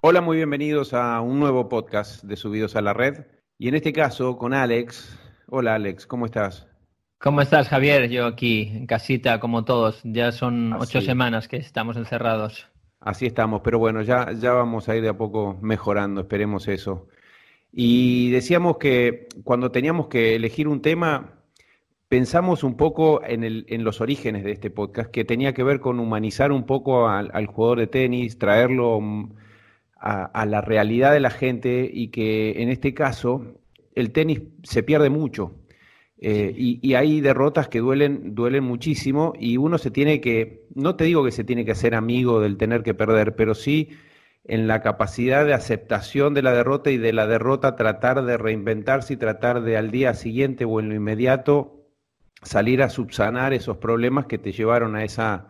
Hola, muy bienvenidos a un nuevo podcast de Subidos a la Red. Y en este caso con Alex. Hola Alex, ¿cómo estás? ¿Cómo estás, Javier? Yo aquí, en casita, como todos. Ya son ocho semanas que estamos encerrados. Así estamos, pero bueno, ya, ya vamos a ir de a poco mejorando, esperemos eso. Y decíamos que cuando teníamos que elegir un tema, pensamos un poco en, el, en los orígenes de este podcast, que tenía que ver con humanizar un poco al, jugador de tenis, traerlo a la realidad de la gente y que en este caso el tenis se pierde mucho eh, y, hay derrotas que duelen, duelen muchísimo y uno se tiene que, no te digo que se tiene que ser amigo del tener que perder, pero sí en la capacidad de aceptación de la derrota y de la derrota tratar de reinventarse y tratar de al día siguiente o en lo inmediato salir a subsanar esos problemas que te llevaron a esa,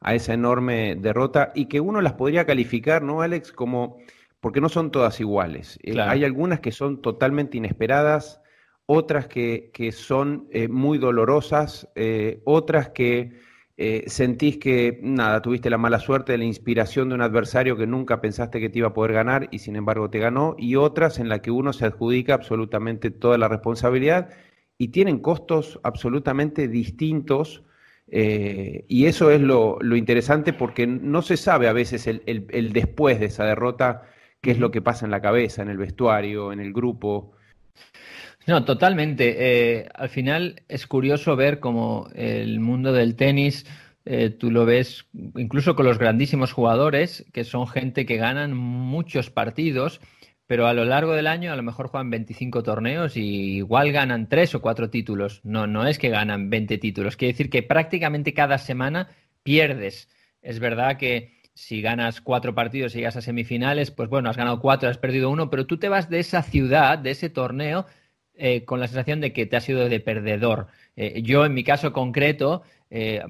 a esa enorme derrota y que uno las podría calificar, ¿no, Alex? Como, porque no son todas iguales. Eh, hay algunas que son totalmente inesperadas otras que, son eh, muy dolorosas, eh, otras que eh, sentís que, nada, tuviste la mala suerte de la inspiración de un adversario que nunca pensaste que te iba a poder ganar y sin embargo te ganó, y otras en las que uno se adjudica absolutamente toda la responsabilidad y tienen costos absolutamente distintos. y eso es lo, interesante porque no se sabe a veces el, el, después de esa derrota, qué es lo que pasa en la cabeza, en el vestuario, en el grupo. No, totalmente. Eh, al final es curioso ver cómo el mundo del tenis, eh, tú lo ves incluso con los grandísimos jugadores, que son gente que ganan muchos partidos, pero a lo largo del año a lo mejor juegan 25 torneos y igual ganan 3 o 4 títulos. No, no es que ganan 20 títulos. Quiere decir que prácticamente cada semana pierdes. Es verdad que si ganas cuatro partidos y llegas a semifinales, pues bueno, has ganado cuatro, has perdido uno, pero tú te vas de esa ciudad, de ese torneo, eh, con la sensación de que te has sido de perdedor. Eh, yo, en mi caso concreto, eh,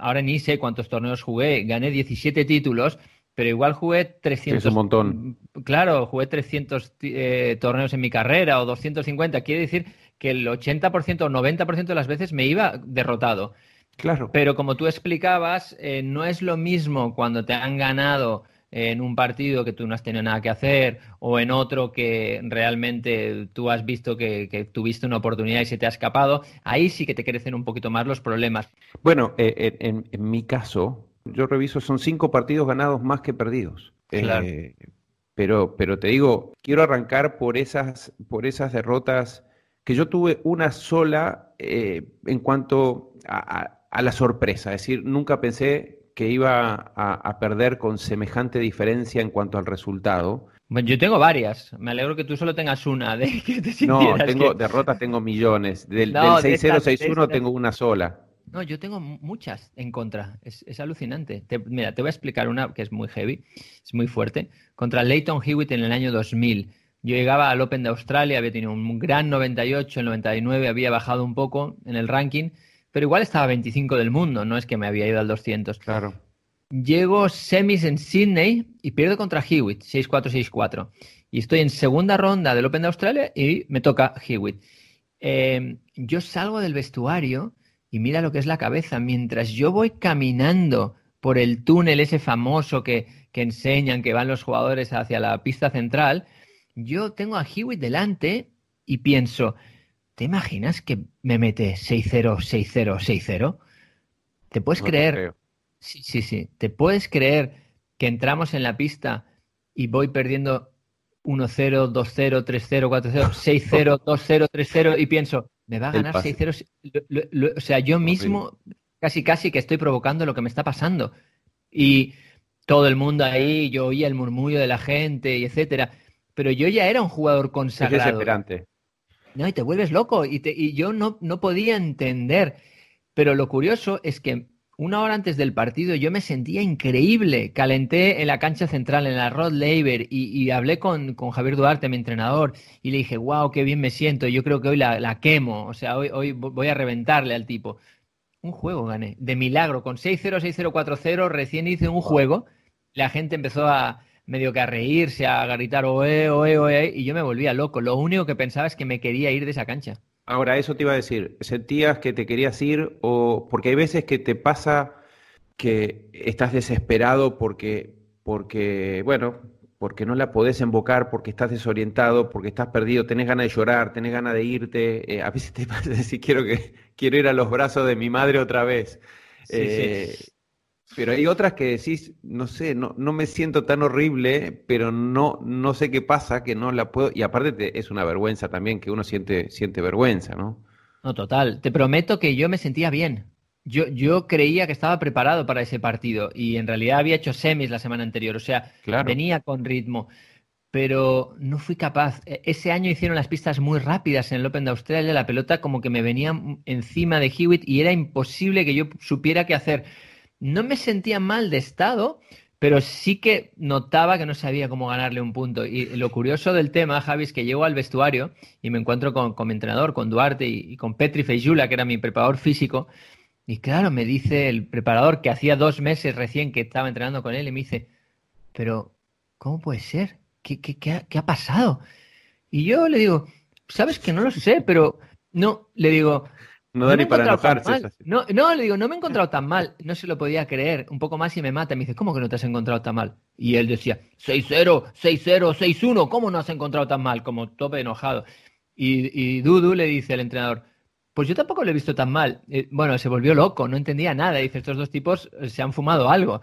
ahora ni sé cuántos torneos jugué, gané 17 títulos, pero igual jugué 300. Es un montón. Mm, claro, jugué 300 torneos en mi carrera o 250. Quiere decir que el 80% o 90% de las veces me iba derrotado. Claro. Pero como tú explicabas, no es lo mismo cuando te han ganado en un partido que tú no has tenido nada que hacer o en otro que realmente tú has visto que, tuviste una oportunidad y se te ha escapado, ahí sí que te crecen un poquito más los problemas. Bueno, eh, en, mi caso, yo reviso, son cinco partidos ganados más que perdidos. Eh, pero, pero te digo, quiero arrancar por esas, por esas derrotas que yo tuve una sola eh, en cuanto a la sorpresa, es decir, nunca pensé que iba a, perder con semejante diferencia en cuanto al resultado. Bueno, yo tengo varias. Me alegro que tú solo tengas una. De no, tengo derrotas, tengo millones. Del, 6-0-6-1 tengo una sola. No, yo tengo muchas en contra. Es, alucinante. mira, te voy a explicar una que es muy heavy, es muy fuerte. Contra Leighton Hewitt en el año 2000. Yo llegaba al Open de Australia, había tenido un gran 98, el 99 había bajado un poco en el ranking pero igual estaba 25 del mundo, no es que me había ido al 200. Claro. Llego semis en Sydney y pierdo contra Hewitt, 6-4-6-4. Y estoy en segunda ronda del Open de Australia y me toca Hewitt. Em, yo salgo del vestuario y mira lo que es la cabeza. Mientras yo voy caminando por el túnel ese famoso que enseñan que van los jugadores hacia la pista central, yo tengo a Hewitt delante y pienso, ¿Te imaginas que me mete 6-0, 6-0, 6-0? ¿Te puedes creer? sí, sí, sí. ¿Te puedes creer que entramos en la pista y voy perdiendo 1-0, 2-0, 3-0, 4-0, 6-0, 2-0, 3-0 y pienso, me va a ganar 6-0? O sea, yo mismo casi, casi que estoy provocando lo que me está pasando. Y todo el mundo ahí, yo oía el murmullo de la gente y etcétera. Pero yo ya era un jugador consagrado. Es desesperante. No, y te vuelves loco. Y, yo no, no podía entender. Pero lo curioso es que una hora antes del partido yo me sentía increíble. Calenté en la cancha central, en la Rod Laver, y, hablé con, con, Javier Duarte, mi entrenador, y le dije, wow, qué bien me siento, yo creo que hoy la, quemo, o sea, hoy, hoy, voy a reventarle al tipo. Un juego gané, de milagro, con 6-0, 6-0, 4-0, recién hice un juego, la gente empezó a, medio que a reírse, a gritar oe, oe, oe, y yo me volvía loco. Lo único que pensaba es que me quería ir de esa cancha. Ahora, eso te iba a decir, ¿sentías que te querías ir o porque hay veces que te pasa que estás desesperado porque, porque bueno, porque no la podés embocar, porque estás desorientado, porque estás perdido, tenés ganas de llorar, tenés ganas de irte, eh, a veces te pasa decir quiero que quiero ir a los brazos de mi madre otra vez. Eh, pero hay otras que decís, no sé, no, me siento tan horrible, pero no, no sé qué pasa, que no la puedo. Y aparte es una vergüenza también, que uno siente, vergüenza, ¿no? No, total. Te prometo que yo me sentía bien. Yo, creía que estaba preparado para ese partido y en realidad había hecho semis la semana anterior, o sea, venía con ritmo, pero no fui capaz. E, ese año hicieron las pistas muy rápidas en el Open de Australia, la pelota como que me venía encima de Hewitt y era imposible que yo supiera qué hacer no me sentía mal de estado, pero sí que notaba que no sabía cómo ganarle un punto. Y lo curioso del tema, Javi, es que llego al vestuario y me encuentro con, mi entrenador, con Duarte y, con Petri Feijula, que era mi preparador físico. Y claro, me dice el preparador que hacía dos meses recién que estaba entrenando con él y me dice, pero ¿cómo puede ser? ¿Qué, ha, qué ha pasado? Y yo le digo, sabes que no lo sé, pero no, le digo, no da ni para enojarse. No, no, le digo, no me he encontrado tan mal. No se lo podía creer. Un poco más y me mata. Me dice, ¿cómo que no te has encontrado tan mal? Y él decía, 6-0, 6-0, 6-1. ¿Cómo no has encontrado tan mal? Como tope enojado. Y, y, Dudu le dice al entrenador, pues yo tampoco lo he visto tan mal. Eh, bueno, se volvió loco, no entendía nada. Dice, estos dos tipos eh, se han fumado algo.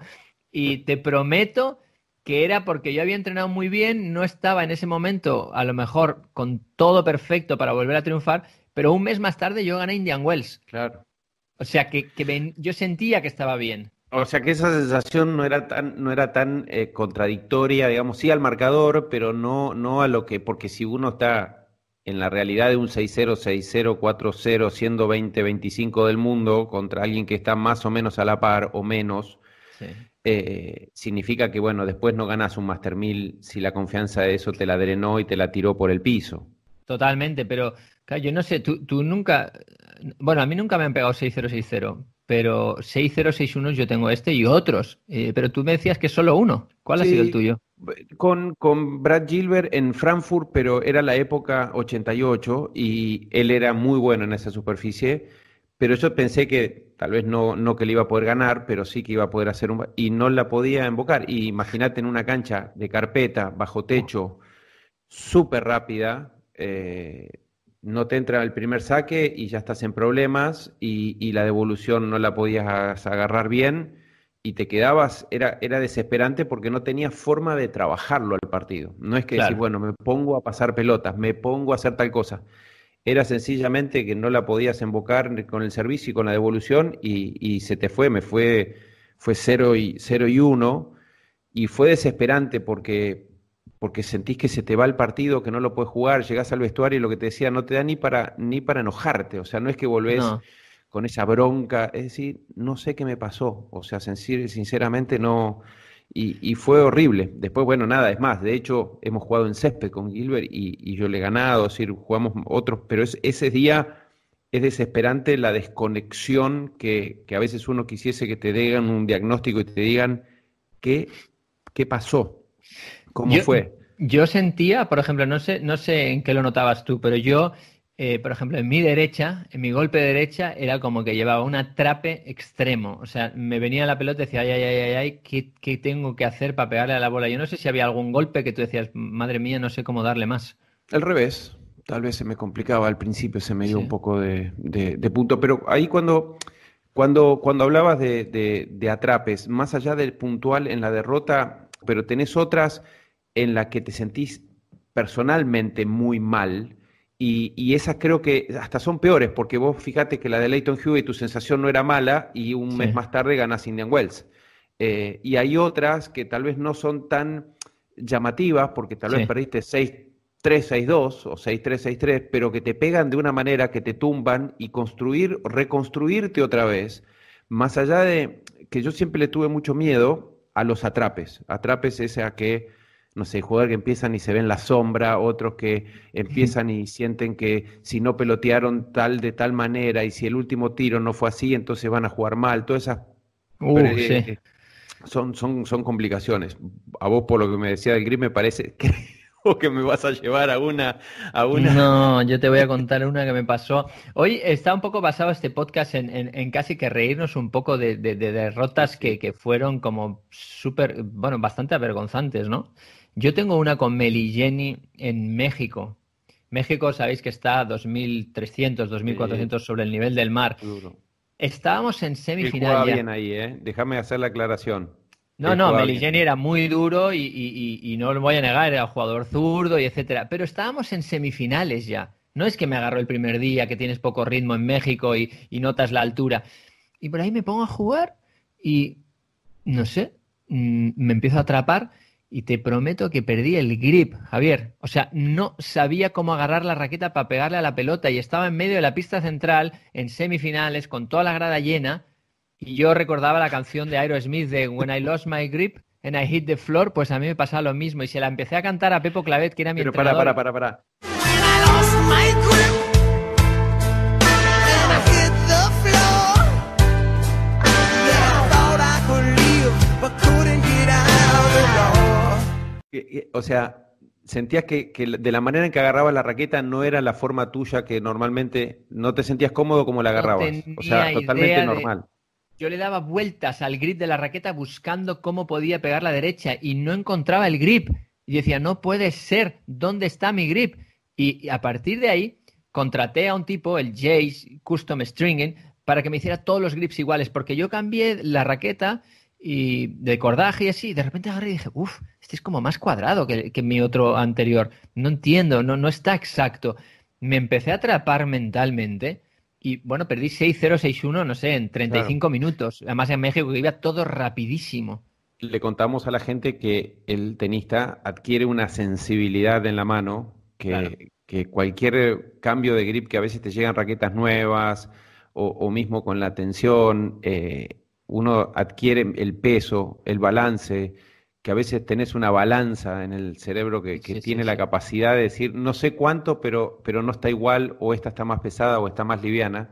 Y te prometo que era porque yo había entrenado muy bien, no estaba en ese momento a lo mejor con todo perfecto para volver a triunfar, pero un mes más tarde yo gané Indian Wells. Claro. O sea que, yo sentía que estaba bien. O sea que esa sensación no era tan, no era tan eh, contradictoria, digamos, sí al marcador, pero no, no a lo que, porque si uno está en la realidad de un 6-0, 6-0, 4-0, siendo 20, 25 del mundo contra alguien que está más o menos a la par o menos, eh, significa que, bueno, después no ganas un Master 1000 si la confianza de eso te la drenó y te la tiró por el piso. Totalmente, pero yo no sé, tú, nunca. Bueno, a mí nunca me han pegado 6060, pero 6061 yo tengo este y otros. Eh, pero tú me decías que solo uno. ¿Cuál ha sido el tuyo? Con, con Brad Gilbert en Frankfurt, pero era la época 88 y él era muy bueno en esa superficie. Pero yo pensé que tal vez no, no que le iba a poder ganar, pero sí que iba a poder hacer un. Y no la podía invocar, Y imagínate en una cancha de carpeta, bajo techo, oh. súper rápida. Eh, no te entra el primer saque y ya estás en problemas y, la devolución no la podías agarrar bien y te quedabas, era, era desesperante porque no tenías forma de trabajarlo al partido. No es que bueno, me pongo a pasar pelotas, me pongo a hacer tal cosa. Era sencillamente que no la podías embocar con el servicio y con la devolución y, se te fue, me fue, fue cero y, 0 y 1 y fue desesperante porque porque sentís que se te va el partido, que no lo puedes jugar, llegás al vestuario y lo que te decía no te da ni para, ni para enojarte, o sea, no es que volvés con esa bronca, es decir, no sé qué me pasó, o sea, sinceramente no, y, fue horrible. Después, bueno, nada, es más, de hecho hemos jugado en césped con Gilbert y, yo le he ganado, es decir, jugamos otros, pero ese día es desesperante la desconexión que, a veces uno quisiese que te den un diagnóstico y te digan qué pasó. ¿Cómo fue? Yo sentía, por ejemplo, no sé, no sé en qué lo notabas tú, pero yo, eh, por ejemplo, en mi derecha, en mi golpe derecha, era como que llevaba un atrape extremo. O sea, me venía la pelota y decía, ay, ay, ay, ay, ay ¿qué, tengo que hacer para pegarle a la bola? Yo no sé si había algún golpe que tú decías, madre mía, no sé cómo darle más. Al revés. Tal vez se me complicaba al principio, se me dio un poco de, punto, pero ahí cuando, cuando, cuando hablabas de, de, atrapes, más allá del puntual en la derrota, pero tenés otras en la que te sentís personalmente muy mal. Y, esas creo que hasta son peores, porque vos fíjate que la de Leighton Hewitt tu sensación no era mala y un mes más tarde ganás Indian Wells. Eh, y hay otras que tal vez no son tan llamativas, porque tal vez perdiste 6-3, 6-2 o 6-3, 6-3, pero que te pegan de una manera que te tumban y construir, reconstruirte otra vez. Más allá de que yo siempre le tuve mucho miedo a los atrapes. Atrapes es a que no sé, jugadores que empiezan y se ven la sombra, otros que empiezan y sienten que si no pelotearon tal de tal manera y si el último tiro no fue así, entonces van a jugar mal, todas esas uh, son, son, son complicaciones. A vos por lo que me decía del gris me parece que que me vas a llevar a una, a No, yo te voy a contar una que me pasó. Hoy está un poco basado este podcast en, casi que reírnos un poco de, derrotas que, que, fueron como súper, bueno, bastante avergonzantes, ¿no? Yo tengo una con Meligeni en México. México, sabéis que está a 2.300, 2.400 sobre el nivel del mar. Estábamos en semifinales. Ya. bien ahí, ¿eh? Déjame hacer la aclaración. No, no, Meligeni era muy duro y, no lo voy a negar, era jugador zurdo y etcétera. Pero estábamos en semifinales ya. No es que me agarró el primer día, que tienes poco ritmo en México y notas la altura. Y por ahí me pongo a jugar y, no sé, mm, me empiezo a atrapar y te prometo que perdí el grip, Javier. O sea, no sabía cómo agarrar la raqueta para pegarle a la pelota y estaba en medio de la pista central, en semifinales, con toda la grada llena. Y yo recordaba la canción de Aerosmith de When I Lost My Grip and I Hit the Floor, pues a mí me pasaba lo mismo. Y se la empecé a cantar a Pepo Clavet, que era mi Pero para, para, para, para. I grip. O sea, sentías que, de la manera en que agarraba la raqueta no era la forma tuya que normalmente no te sentías cómodo como la agarrabas. o sea, totalmente normal. Yo le daba vueltas al grip de la raqueta buscando cómo podía pegar la derecha y no encontraba el grip. Y decía, no puede ser, ¿dónde está mi grip? Y, a partir de ahí contraté a un tipo, el Jace Custom Stringing, para que me hiciera todos los grips iguales, porque yo cambié la raqueta y de cordaje y así. de repente agarré y dije, uff, este es como más cuadrado que, mi otro anterior. No entiendo, no, no está exacto. Me empecé a atrapar mentalmente y bueno, perdí 6-0, 6-1, no sé, en 35 minutos. Además en México iba todo rapidísimo. Le contamos a la gente que el tenista adquiere una sensibilidad en la mano que, cualquier cambio de grip que a veces te llegan raquetas nuevas o, mismo con la tensión, eh, uno adquiere el peso, el balance, que a veces tenés una balanza en el cerebro que, tiene la capacidad de decir, no sé cuánto, pero, pero no está igual, o esta está más pesada o está más liviana.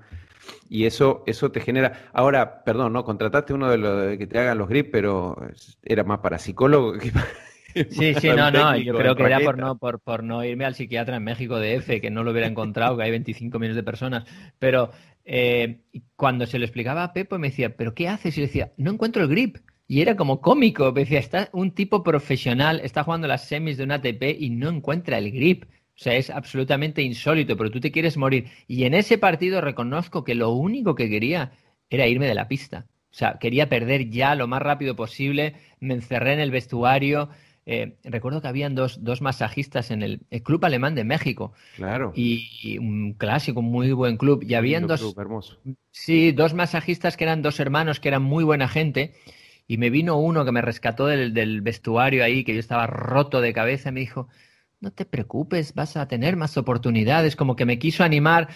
Y eso, eso te genera. Ahora, perdón, ¿no? Contrataste uno de los que te hagan los grip, pero era más para psicólogo Sí, sí, no, no, yo creo que era por no, por, no irme al psiquiatra en México de F, que no lo hubiera encontrado, que hay 25 millones de personas, pero eh, cuando se lo explicaba a Pepo me decía, ¿pero qué haces? Y yo decía, no encuentro el grip. Y era como cómico, me decía, está un tipo profesional, está jugando las semis de un ATP y no encuentra el grip. O sea, es absolutamente insólito, pero tú te quieres morir. Y en ese partido reconozco que lo único que quería era irme de la pista. O sea, quería perder ya lo más rápido posible, me encerré en el vestuario, eh, recuerdo que habían dos, masajistas en el, Club Alemán de México. Claro. Y, un clásico, muy buen club. Y habían dos. Sí, dos masajistas que eran dos hermanos que eran muy buena gente. Y me vino uno que me rescató del, vestuario ahí, que yo estaba roto de cabeza, y me dijo: No te preocupes, vas a tener más oportunidades. Como que me quiso animar.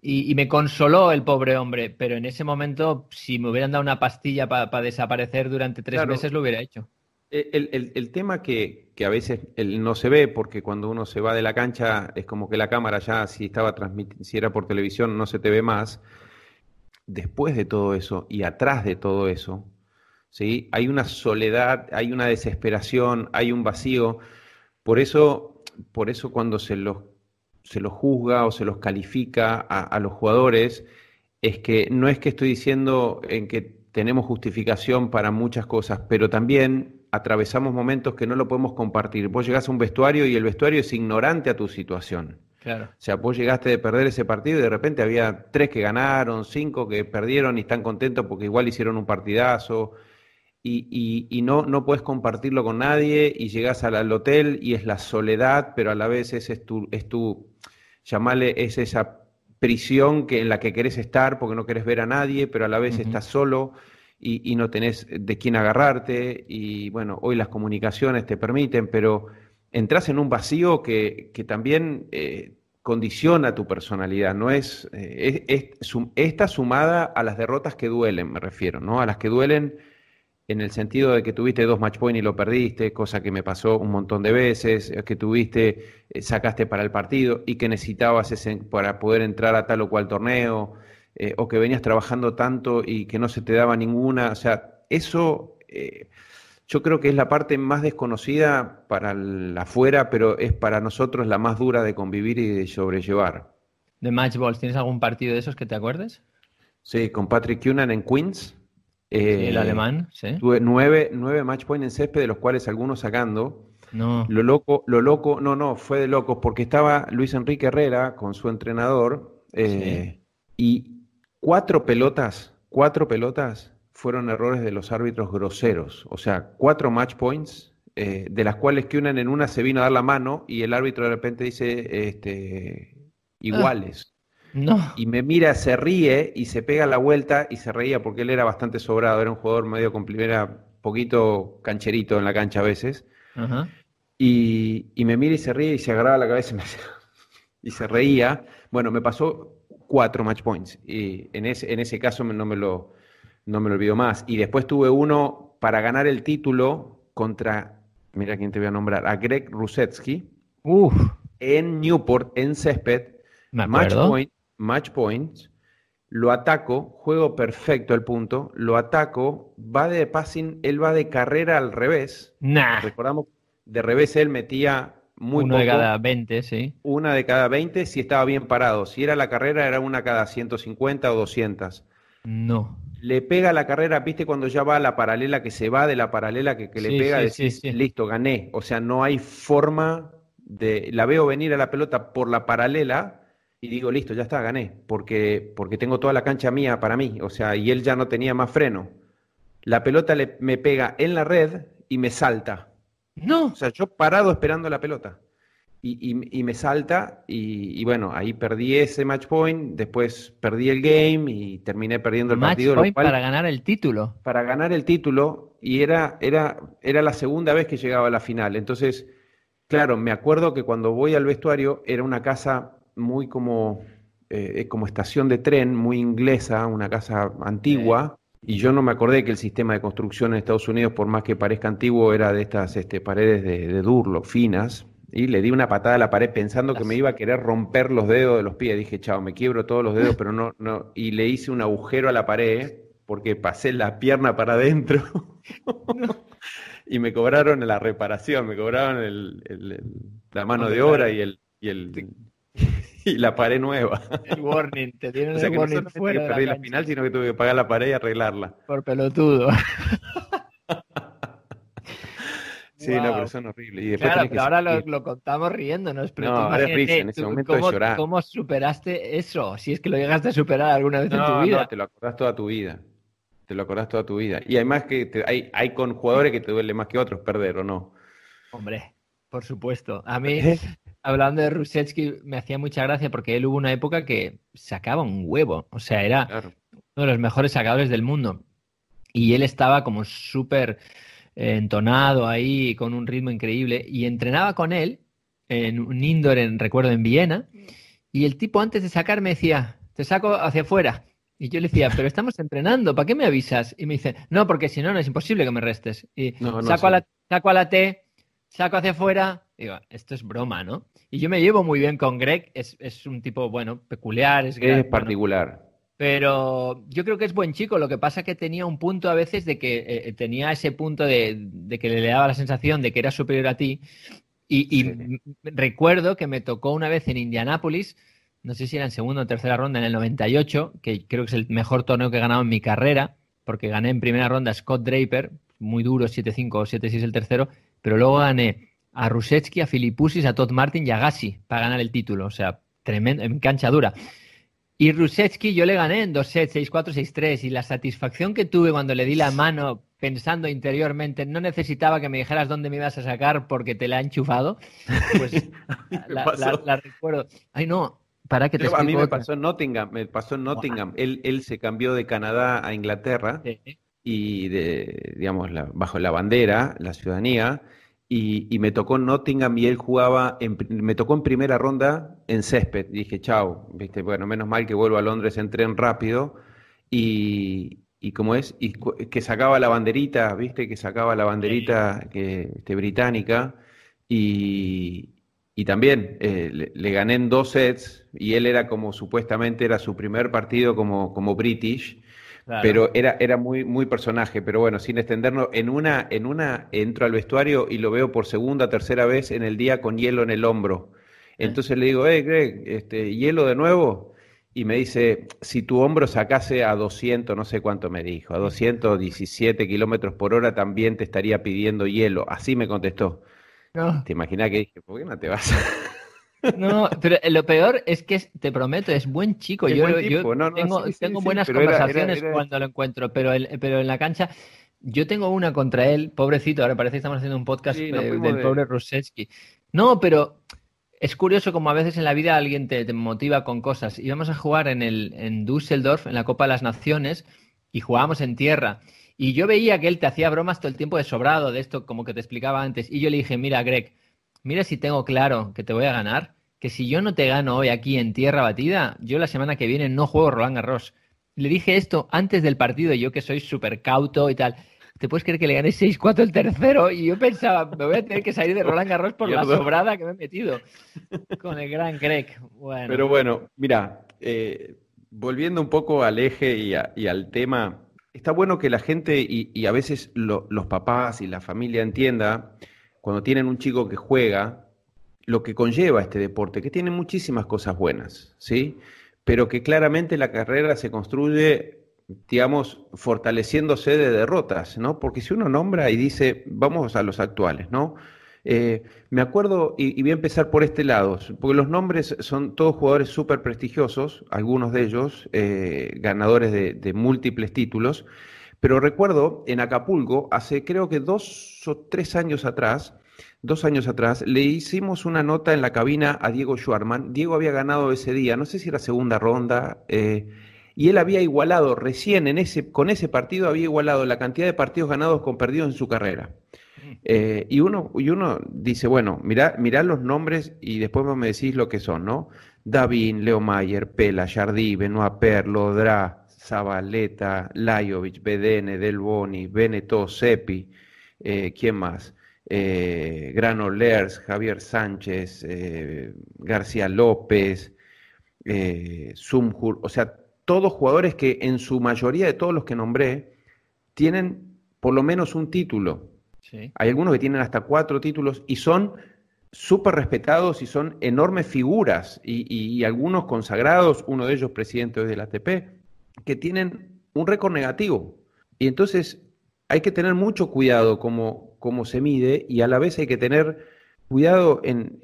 Y, me consoló el pobre hombre, pero en ese momento, si me hubieran dado una pastilla para desaparecer durante tres meses, lo hubiera hecho. Eh, el, tema que, a veces no se ve, porque cuando uno se va de la cancha es como que la cámara ya, si, estaba si era por televisión, no se te ve más. Después de todo eso y atrás de todo eso, ¿sí? hay una soledad, hay una desesperación, hay un vacío. Por eso, por eso cuando se los, se los juzga o se los califica a, los jugadores, es que no es que estoy diciendo en que tenemos justificación para muchas cosas, pero también atravesamos momentos que no lo podemos compartir. Vos llegás a un vestuario y el vestuario es ignorante a tu situación. Claro. O sea, vos llegaste de perder ese partido y de repente había tres que ganaron, cinco que perdieron y están contentos porque igual hicieron un partidazo y, no, no puedes compartirlo con nadie y llegas al, hotel y es la soledad, pero a la vez es tu, es tu, llamale, es esa prisión que, en la que querés estar porque no querés ver a nadie, pero a la vez estás solo y, no tenés eh, de quién agarrarte y bueno, hoy las comunicaciones te permiten, pero entras en un vacío que, también eh, condiciona tu personalidad, no es, eh, es, sumada a las derrotas que duelen, me refiero, ¿no? A las que duelen en el sentido de que tuviste dos match points y lo perdiste, cosa que me pasó un montón de veces, que tuviste, sacaste para el partido y que necesitabas para poder entrar a tal o cual torneo, eh, o que venías trabajando tanto y que no se te daba ninguna. O sea, eso eh, yo creo que es la parte más desconocida para la afuera, pero es para nosotros la más dura de convivir y de sobrellevar. De Matchballs, ¿tienes algún partido de esos que te acuerdes? Sí, con Patrick Cunan en Queens. el eh, alemán, sí. Tuve nueve, nueve match points en césped, de los cuales algunos sacando. No. Lo loco, lo loco, no, no, fue de locos, porque estaba Luis Enrique Herrera con su entrenador. Y, cuatro pelotas, cuatro pelotas fueron errores de los árbitros groseros, o sea, cuatro match points, eh, de las cuales que una en una se vino a dar la mano y el árbitro de repente dice este, iguales. Ah, no. Y me mira, se ríe y se pega la vuelta y se reía porque él era bastante sobrado, era un jugador medio con primera, poquito cancherito en la cancha a veces. Y, me mira y se ríe y se agarraba la cabeza y se reía. Bueno, me pasó cuatro match points. Y en ese, en ese caso no me, lo, no me lo olvido más. Y después tuve uno para ganar el título contra, mira quién te voy a nombrar, a Greg Rusetsky. En Newport, en Césped. match point, match points. Lo ataco, juego perfecto el punto, lo ataco, va de passing, él va de carrera al revés. Nah. Recordamos, de revés él metía muy de cada 20, sí. Una de cada 20 si estaba bien parado. Si era la carrera, era una cada 150 o 200. No. Le pega la carrera, viste, cuando ya va a la paralela, que se va de la paralela que, le pega, sí, listo, gané. O sea, no hay forma de. La veo venir a la pelota por la paralela y digo, listo, ya está, gané. Porque, porque tengo toda la cancha mía para mí. O sea, y él ya no tenía más freno. La pelota le, me pega en la red y me salta no, o sea, yo parado esperando la pelota. Y, y, me salta, y, bueno, ahí perdí ese match point, después perdí el game y terminé perdiendo el match partido. para ganar el título. Para ganar el título, y era, era, era la segunda vez que llegaba a la final. Entonces, claro, me acuerdo que cuando voy al vestuario era una casa muy como, eh, como estación de tren, muy inglesa, una casa antigua y yo no me acordé que el sistema de construcción en Estados Unidos, por más que parezca antiguo, era de estas este, paredes de, Durlo, finas, y le di una patada a la pared pensando que me iba a querer romper los dedos de los pies. Dije, chao, me quiebro todos los dedos, pero no, no. Y le hice un agujero a la pared porque pasé la pierna para adentro. Y me cobraron la reparación, me cobraron la mano de obra y el y la pared nueva. El warning, te tienen o sea que no perdí la, final, sino que tuve que pagar la pared y arreglarla. Por pelotudo. Sí, la persona horrible. Y claro, pero ahora lo, contamos riéndonos. Pero no, ahora es en ese momento cómo, de llorar. ¿Cómo superaste eso? Si es que lo llegaste a superar alguna vez en tu vida. No, te lo acordás toda tu vida. Te lo acordás toda tu vida. Y más que hay, hay con jugadores que te duele más que otros perder, ¿o no? Hombre, por supuesto. A mí, ¿Eh? hablando de Rusetsky, me hacía mucha gracia porque él hubo una época que sacaba un huevo. O sea, era uno de los mejores sacadores del mundo. Y él estaba como súper eh, entonado ahí, con un ritmo increíble. Y entrenaba con él en un indoor, recuerdo, en Viena. Y el tipo antes de sacar me decía, te saco hacia afuera. Y yo le decía, pero estamos entrenando, ¿para qué me avisas? Y me dice, no, porque si no, no es imposible que me restes. Y saco, la, saco a la T, saco hacia afuera, Digo, esto es broma, ¿no? Y yo me llevo muy bien con Greg, es, un tipo, bueno, peculiar, es, es particular. pero yo creo que es buen chico, lo que pasa es que tenía un punto a veces de que eh, eh, tenía ese punto de, que le daba la sensación de que era superior a ti. Y, recuerdo que me tocó una vez en Indianápolis, no sé si era en segunda o tercera ronda, en el 98, que creo que es el mejor torneo que he ganado en mi carrera, porque gané en primera ronda Scott Draper, muy duro, 7-5 o 7-6 el tercero, pero luego gané a Rusetsky, a Filipusis, a Todd Martin y a Gassi para ganar el título. O sea, tremendo, en cancha dura. Y Rusetsky yo le gané en dos sets, 6-4, 6-3. Y la satisfacción que tuve cuando le di la mano pensando interiormente, no necesitaba que me dijeras dónde me ibas a sacar porque te la ha enchufado, pues la, recuerdo. Ay, no, para que te A mí me pasó en Nottingham, me pasó Nottingham. Él, él, se cambió de Canadá a Inglaterra y, de, digamos, bajo la bandera, la ciudadanía y, me tocó Nottingham y él jugaba, me tocó en primera ronda en césped. dije, chao, viste, bueno, menos mal que vuelvo a Londres en tren rápido. Y, y como es, que sacaba la banderita, viste, que sacaba la banderita que, este, británica. Y, también eh, le, gané en dos sets y él era como supuestamente era su primer partido como, como British pero era, era muy, muy personaje, pero bueno, sin extendernos, en una, en una entro al vestuario y lo veo por segunda, tercera vez en el día con hielo en el hombro. Entonces le digo, eh, hey, Greg, este, hielo de nuevo. Y me dice, si tu hombro sacase a 200, no sé cuánto me dijo, a 217 kilómetros por hora también te estaría pidiendo hielo. Así me contestó. ¿Te imaginas que dije, por qué no te vas? No, pero lo peor es que te prometo, es buen chico. yo, tengo, buenas conversaciones cuando lo encuentro, pero, pero en la cancha. Yo tengo una contra él, pobrecito, ahora parece que estamos haciendo un podcast eh, del pobre Rusetsky. No, pero es curioso como a veces en la vida alguien te, motiva con cosas. Íbamos a jugar en, el, en Düsseldorf, en la Copa de las Naciones, y jugábamos en tierra. Y yo veía que él te hacía bromas todo el tiempo de sobrado, de esto como que te explicaba antes. Y yo le dije, mira, Greg, mira si tengo claro que te voy a ganar que si yo no te gano hoy aquí en tierra batida, yo la semana que viene no juego Roland Garros. Le dije esto antes del partido, yo que soy súper cauto y tal. ¿Te puedes creer que le gané 6-4 el tercero? Y yo pensaba, me voy a tener que salir de Roland Garros por la sobrada que me he metido con el gran Greg. Pero bueno, mira, eh, volviendo un poco al eje y, al tema, está bueno que la gente y, a veces los papás y la familia entienda, cuando tienen un chico que juega, lo que conlleva este deporte, que tiene muchísimas cosas buenas, ¿sí? Pero que claramente la carrera se construye, digamos, fortaleciéndose de derrotas, ¿no? Porque si uno nombra y dice, vamos a los actuales, ¿no? Eh, me acuerdo, y, voy a empezar por este lado, porque los nombres son todos jugadores súper prestigiosos, algunos de ellos eh, ganadores de múltiples títulos, pero recuerdo en Acapulco, hace creo que dos o tres años atrás, dos años atrás, le hicimos una nota en la cabina a Diego Schwarman. Diego había ganado ese día, no sé si era segunda ronda, eh, y él había igualado recién en ese, con ese partido, había igualado la cantidad de partidos ganados con perdidos en su carrera. Mm. Eh, y, uno, y uno dice, bueno, mirá, mirá los nombres y después me decís lo que son, ¿no? Davin, Leo Mayer, Pela, Jardí, Benoit Perlo, Dra, Zabaleta, Lajovic, Bedene, Delboni, Boni, Beneto, Sepi, eh, ¿quién más? Eh, Grano Lers, Javier Sánchez, eh, García López, eh, o sea, todos jugadores que en su mayoría de todos los que nombré tienen por lo menos un título. Hay algunos que tienen hasta cuatro títulos y son súper respetados y son enormes figuras y, algunos consagrados, uno de ellos presidente hoy del ATP, que tienen un récord negativo. Y entonces hay que tener mucho cuidado como, cómo se mide y a la vez hay que tener cuidado en,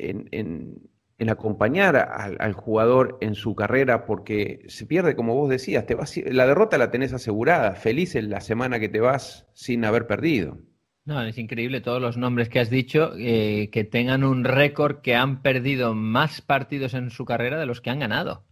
acompañar al, jugador en su carrera porque se pierde, como vos decías, te la derrota la tenés asegurada, feliz en la semana que te vas sin haber perdido. No, es increíble todos los nombres que has dicho, eh, que tengan un récord que han perdido más partidos en su carrera de los que han ganado.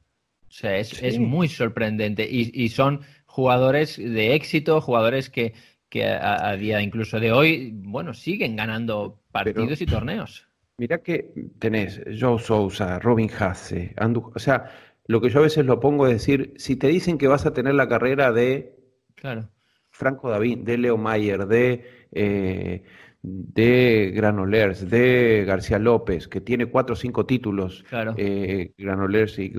O sea, es, es muy sorprendente y son jugadores de éxito, jugadores que, que a, día incluso de hoy, bueno, siguen ganando partidos y torneos. Mira que tenés Joe Sousa, Robin Hasse, Andu, o sea, lo que yo a veces lo pongo es decir, si te dicen que vas a tener la carrera de claro. Franco David, de Leo Mayer, de, eh, de Granolers, de García López, que tiene cuatro o cinco títulos, eh, Granolers y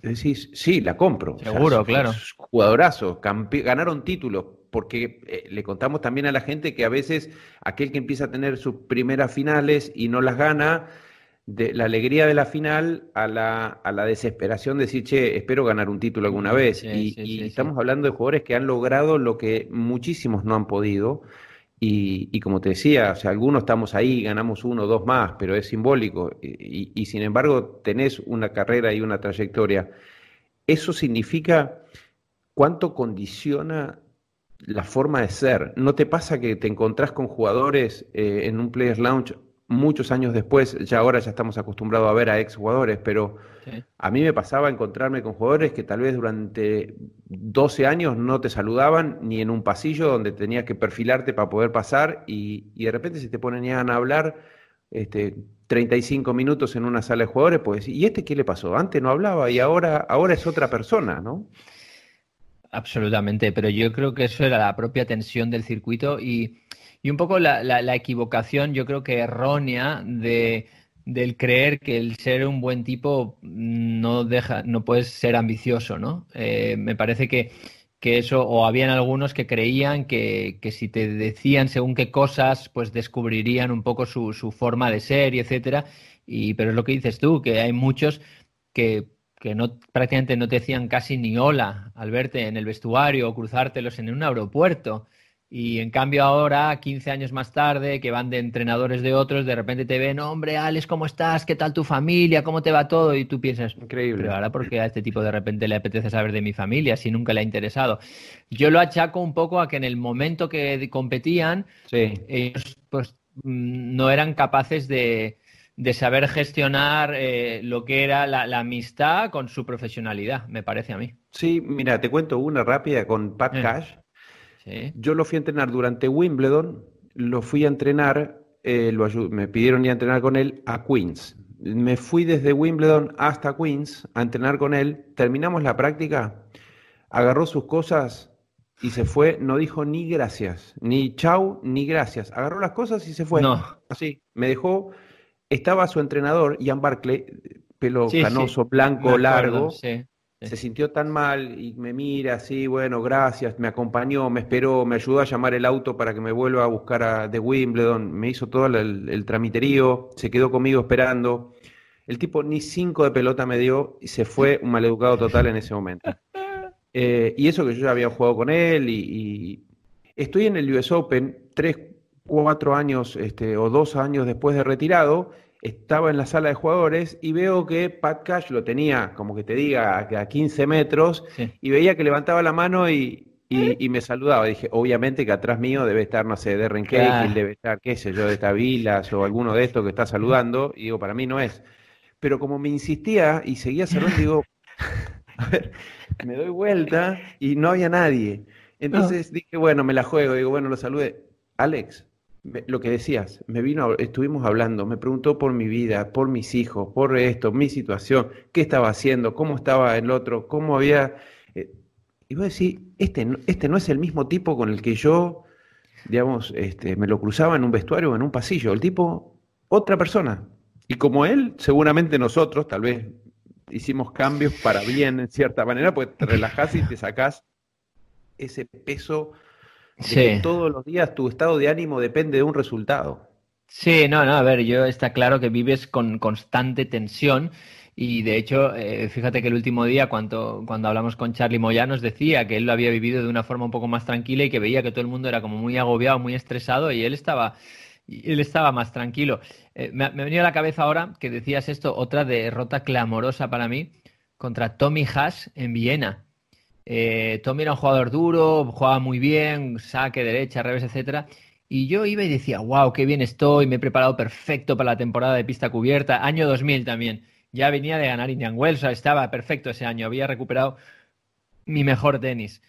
decís, sí, la compro. Seguro, claro. Jugadorazos, ganaron títulos, porque eh, le contamos también a la gente que a veces aquel que empieza a tener sus primeras finales y no las gana, de la alegría de la final a la, desesperación de decir, che, espero ganar un título alguna mm, vez. y, estamos hablando de jugadores que han logrado lo que muchísimos no han podido. Y, como te decía, o sea, algunos estamos ahí, ganamos uno o dos más, pero es simbólico. y, sin embargo, tenés una carrera y una trayectoria. Eso significa cuánto condiciona la forma de ser. ¿No te pasa que te encontrás con jugadores eh, en un Players Lounge muchos años después? Ya ahora ya estamos acostumbrados a ver a ex jugadores, pero a mí me pasaba encontrarme con jugadores que tal vez durante 12 años no te saludaban ni en un pasillo donde tenías que perfilarte para poder pasar y, de repente se te ponían a hablar este, 35 minutos en una sala de jugadores, pues, ¿y este qué le pasó? Antes no hablaba y ahora, ahora es otra persona, ¿no? Absolutamente, pero yo creo que eso era la propia tensión del circuito y, un poco la, la, equivocación, yo creo que errónea, de, del creer que el ser un buen tipo no deja, no puedes ser ambicioso, ¿no? Eh, me parece que, eso, o habían algunos que creían que, que, si te decían según qué cosas, pues descubrirían un poco su, su forma de ser y etcétera. Y, pero es lo que dices tú, que hay muchos que que no, prácticamente no te decían casi ni hola al verte en el vestuario o cruzártelos en un aeropuerto. Y en cambio ahora, 15 años más tarde, que van de entrenadores de otros, de repente te ven, hombre, Alex, ¿cómo estás? ¿Qué tal tu familia? ¿Cómo te va todo? Y tú piensas, increíble. ahora porque a este tipo de repente le apetece saber de mi familia, si nunca le ha interesado. Yo lo achaco un poco a que en el momento que competían, ellos pues mm, no eran capaces de, de saber gestionar eh, lo que era la, amistad con su profesionalidad, me parece a mí. Sí, mira, te cuento una rápida con Pat Cash. Yo lo fui a entrenar durante Wimbledon, lo fui a entrenar, eh, me pidieron ir a entrenar con él a Queens. Me fui desde Wimbledon hasta Queens a entrenar con él, terminamos la práctica, agarró sus cosas y se fue, no dijo ni gracias, ni chau, ni gracias. Agarró las cosas y se fue. No. Así, me dejó estaba su entrenador, Ian Barclay, pelo canoso, blanco, largo. se sintió tan mal y me mira así, bueno, gracias, me acompañó, me esperó, me ayudó a llamar el auto para que me vuelva a buscar a, de Wimbledon, me hizo todo el, tramiterío, se quedó conmigo esperando. El tipo ni cinco de pelota me dio y se fue un maleducado total en ese momento. Eh, y eso que yo ya había jugado con él y, y estoy en el US Open tres, cuatro años este, o dos años después de retirado, estaba en la sala de jugadores y veo que Pat Cash lo tenía, como que te diga, a 15 metros, y veía que levantaba la mano y, eh. y, me saludaba. Dije, obviamente que atrás mío debe estar, no sé, de claro. debe estar, qué sé yo, de Tavilas o alguno de estos que está saludando, y digo, para mí no es. Pero como me insistía y seguía saludando, digo, a ver, me doy vuelta y no había nadie. Entonces dije, bueno, me la juego, digo, bueno, lo saludé. Alex, lo que decías, me vino, estuvimos hablando, me preguntó por mi vida, por mis hijos, por esto, mi situación, qué estaba haciendo, cómo estaba el otro, cómo había... Eh, y voy a decir, este, este no es el mismo tipo con el que yo, digamos, este, me lo cruzaba en un vestuario o en un pasillo. El tipo, otra persona. Y como él, seguramente nosotros, tal vez hicimos cambios para bien en cierta manera, pues te relajás y te sacás ese peso todos los días tu estado de ánimo depende de un resultado. Sí, no, no, a ver, yo está claro que vives con constante tensión y de hecho, eh, fíjate que el último día, cuando, cuando hablamos con Charlie Moyano, nos decía que él lo había vivido de una forma un poco más tranquila y que veía que todo el mundo era como muy agobiado, muy estresado y él estaba, él estaba más tranquilo. Eh, me, me venía a la cabeza ahora que decías esto, otra derrota clamorosa para mí contra Tommy Haas en Viena. Eh, Tommy era un jugador duro, jugaba muy bien, saque, derecha, revés, etcétera. Y yo iba y decía, wow, qué bien estoy, me he preparado perfecto para la temporada de pista cubierta, año 2000 también. Ya venía de ganar Indian Wells, estaba perfecto ese año, había recuperado mi mejor tenis.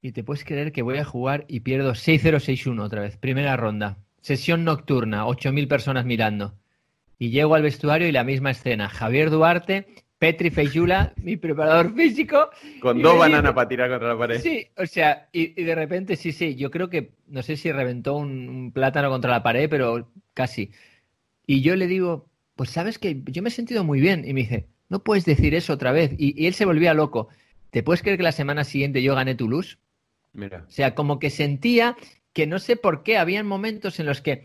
Y te puedes creer que voy a jugar y pierdo 6-0-6-1 otra vez, primera ronda. Sesión nocturna, 8.000 personas mirando. Y llego al vestuario y la misma escena. Javier Duarte Petri Feijula, mi preparador físico. Con dos bananas para tirar contra la pared. Sí, o sea, y, de repente, sí, sí, yo creo que, no sé si reventó un, plátano contra la pared, pero casi. Y yo le digo, pues sabes que yo me he sentido muy bien. Y me dice, no puedes decir eso otra vez. Y, él se volvía loco. ¿Te puedes creer que la semana siguiente yo gané Toulouse? Mira. O sea, como que sentía que no sé por qué, habían momentos en los que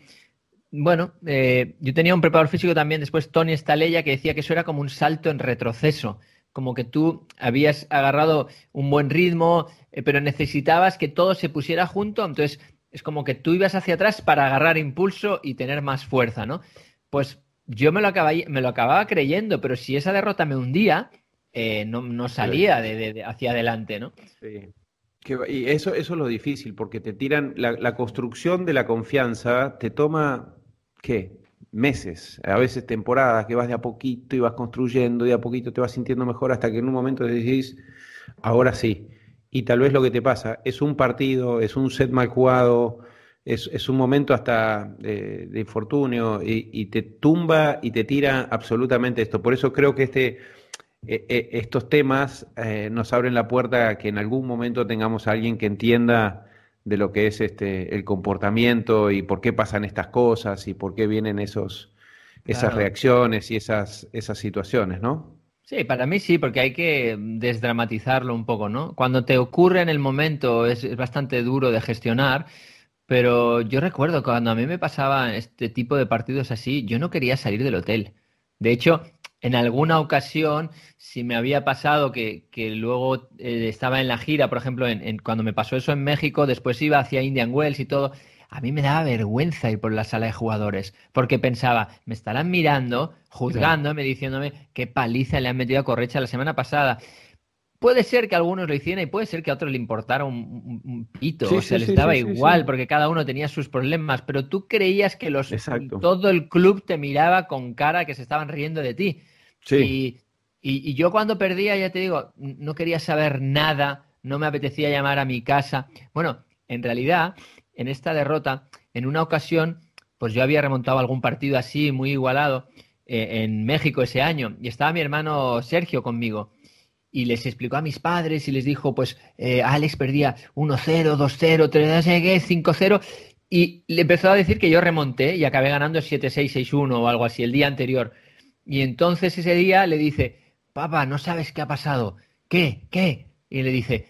bueno, eh, yo tenía un preparador físico también, después Tony Staleya, que decía que eso era como un salto en retroceso, como que tú habías agarrado un buen ritmo, eh, pero necesitabas que todo se pusiera junto, entonces es como que tú ibas hacia atrás para agarrar impulso y tener más fuerza, ¿no? Pues yo me lo, acababa, me lo acababa creyendo, pero si esa derrota me hundía, eh, no, salía hacia adelante, ¿no? Sí. y eso, eso es lo difícil, porque te tiran, la, construcción de la confianza te toma ¿qué? Meses, a veces temporadas, que vas de a poquito y vas construyendo, de a poquito te vas sintiendo mejor hasta que en un momento decís, ahora sí. Y tal vez lo que te pasa es un partido, es un set mal jugado, es, un momento hasta eh, de, infortunio y, te tumba y te tira absolutamente esto. Por eso creo que este, eh, eh, estos temas nos abren la puerta a que en algún momento tengamos a alguien que entienda de lo que es este, el comportamiento y por qué pasan estas cosas y por qué vienen esos, esas reacciones y esas, esas situaciones, ¿no? Sí, para mí sí, porque hay que mm, desdramatizarlo un poco, ¿no? Cuando te ocurre en el momento es, es bastante duro de gestionar, pero yo recuerdo cuando a mí me pasaba este tipo de partidos así, yo no quería salir del hotel. De hecho, en alguna ocasión, si me había pasado que, luego eh, estaba en la gira, por ejemplo, cuando me pasó eso en México, después iba hacia Indian Wells y todo, a mí me daba vergüenza ir por la sala de jugadores, porque pensaba, me estarán mirando, juzgándome, diciéndome qué paliza le han metido a Correcha la semana pasada puede ser que algunos lo hicieran y puede ser que a otros le importara un, pito, o les daba igual porque cada uno tenía sus problemas, pero tú creías que los todo el club te miraba con cara que se estaban riendo de ti. Sí. Y, yo cuando perdía, ya te digo, no quería saber nada, no me apetecía llamar a mi casa. Bueno, en realidad, en esta derrota, en una ocasión, pues yo había remontado algún partido así, muy igualado, eh, en México ese año, y estaba mi hermano Sergio conmigo y les explicó a mis padres y les dijo, pues eh, Alex perdía 1-0, 2-0, 3-0, 5-0 y le empezó a decir que yo remonté y acabé ganando 7-6, 6-1 o algo así el día anterior. Y entonces ese día le dice, papá, no sabes qué ha pasado. ¿Qué? ¿Qué? Y le dice,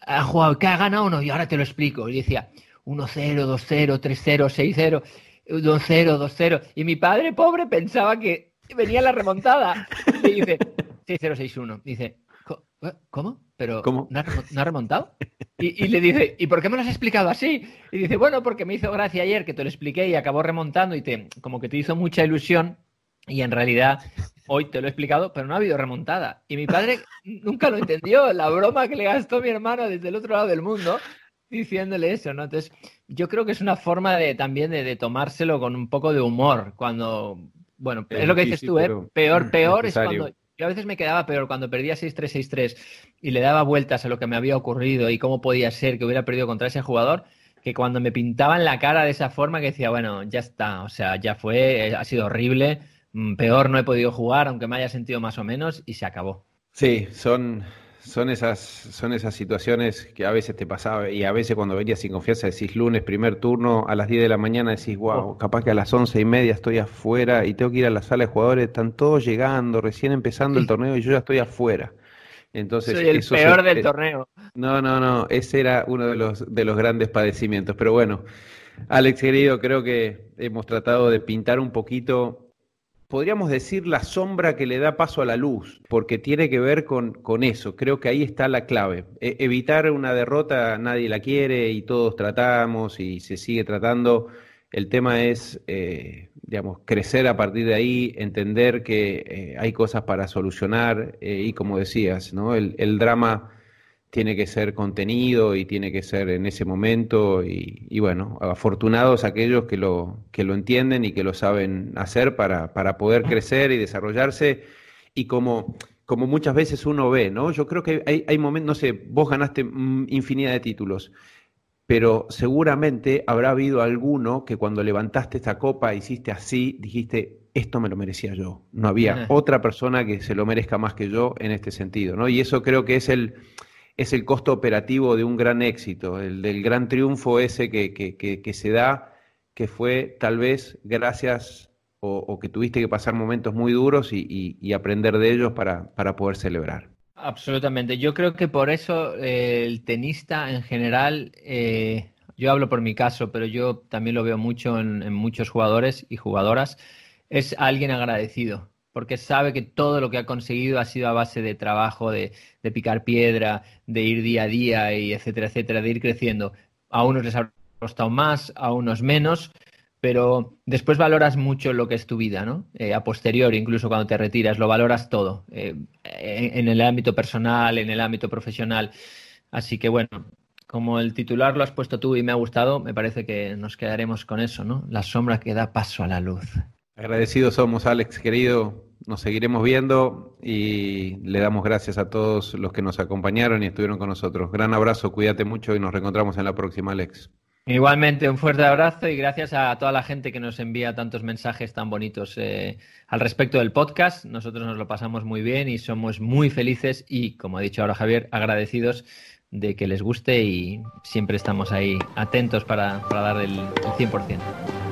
ha jugado, ¿qué ha ganado uno Y ahora te lo explico. Y decía, 1-0, 2-0, 3-0, 6-0. 2-0, 2-0. Y mi padre, pobre, pensaba que venía la remontada. Y dice, 6-0, 6-1. Dice, ¿Eh? ¿Cómo? ¿Pero ¿no, ha remontado? Y, le dice, ¿y por qué me lo has explicado así? Y dice, bueno, porque me hizo gracia ayer que te lo expliqué y acabó remontando y te, como que te hizo mucha ilusión y en realidad hoy te lo he explicado, pero no ha habido remontada. Y mi padre nunca lo entendió, la broma que le gastó mi hermano desde el otro lado del mundo diciéndole eso, ¿no? Entonces, yo creo que es una forma de también de, tomárselo con un poco de humor cuando, bueno, es eh, lo que dices tú, ¿eh? Peor, mm, peor es cuando a veces me quedaba peor cuando perdía 6-3-6-3 y le daba vueltas a lo que me había ocurrido y cómo podía ser que hubiera perdido contra ese jugador, que cuando me pintaban la cara de esa forma que decía, bueno, ya está, o sea, ya fue, eh, ha sido horrible, mm, peor no he podido jugar, aunque me haya sentido más o menos, y se acabó. Sí, son, son esas, son esas situaciones que a veces te pasaba y a veces cuando venías sin confianza decís lunes, primer turno, a las 10 de la mañana decís, wow, oh. capaz que a las 11 y media estoy afuera y tengo que ir a la sala de jugadores, están todos llegando, recién empezando el torneo y yo ya estoy afuera. Entonces, Soy el peor del torneo. No, no, no, ese era uno de los, de los grandes padecimientos. Pero bueno, Alex querido, creo que hemos tratado de pintar un poquito podríamos decir, la sombra que le da paso a la luz, porque tiene que ver con, con eso. Creo que ahí está la clave. E, evitar una derrota, nadie la quiere y todos tratamos y se sigue tratando. El tema es, eh, digamos, crecer a partir de ahí, entender que eh, hay cosas para solucionar eh, y, como decías, ¿no? el, el drama tiene que ser contenido y tiene que ser en ese momento y, bueno, afortunados aquellos que lo, que lo entienden y que lo saben hacer para, para poder crecer y desarrollarse y como como muchas veces uno ve, ¿no? Yo creo que hay, momentos, no sé, vos ganaste infinidad de títulos, pero seguramente habrá habido alguno que cuando levantaste esta copa, hiciste así, dijiste, esto me lo merecía yo. No había otra persona que se lo merezca más que yo en este sentido, ¿no? Y eso creo que es el, es el costo operativo de un gran éxito, el del gran triunfo ese que, se da, que fue tal vez gracias o, que tuviste que pasar momentos muy duros y, aprender de ellos para, poder celebrar. Absolutamente. Yo creo que por eso eh, el tenista en general, eh, yo hablo por mi caso, pero yo también lo veo mucho en muchos jugadores y jugadoras, es alguien agradecido porque sabe que todo lo que ha conseguido ha sido a base de trabajo, de, picar piedra, de ir día a día, y etcétera, etcétera, de ir creciendo. A unos les ha costado más, a unos menos, pero después valoras mucho lo que es tu vida, ¿no? Eh, a posteriori, incluso cuando te retiras, lo valoras todo, eh, en, el ámbito personal, en el ámbito profesional. Así que bueno, como el titular lo has puesto tú y me ha gustado, me parece que nos quedaremos con eso, ¿no? La sombra que da paso a la luz. Agradecidos somos, Alex, querido. Nos seguiremos viendo y le damos gracias a todos los que nos acompañaron y estuvieron con nosotros. Gran abrazo, cuídate mucho y nos reencontramos en la próxima, Alex. Igualmente, un fuerte abrazo y gracias a toda la gente que nos envía tantos mensajes tan bonitos eh, al respecto del podcast. Nosotros nos lo pasamos muy bien y somos muy felices y, como ha dicho ahora Javier, agradecidos de que les guste y siempre estamos ahí atentos para, dar el, el 100%.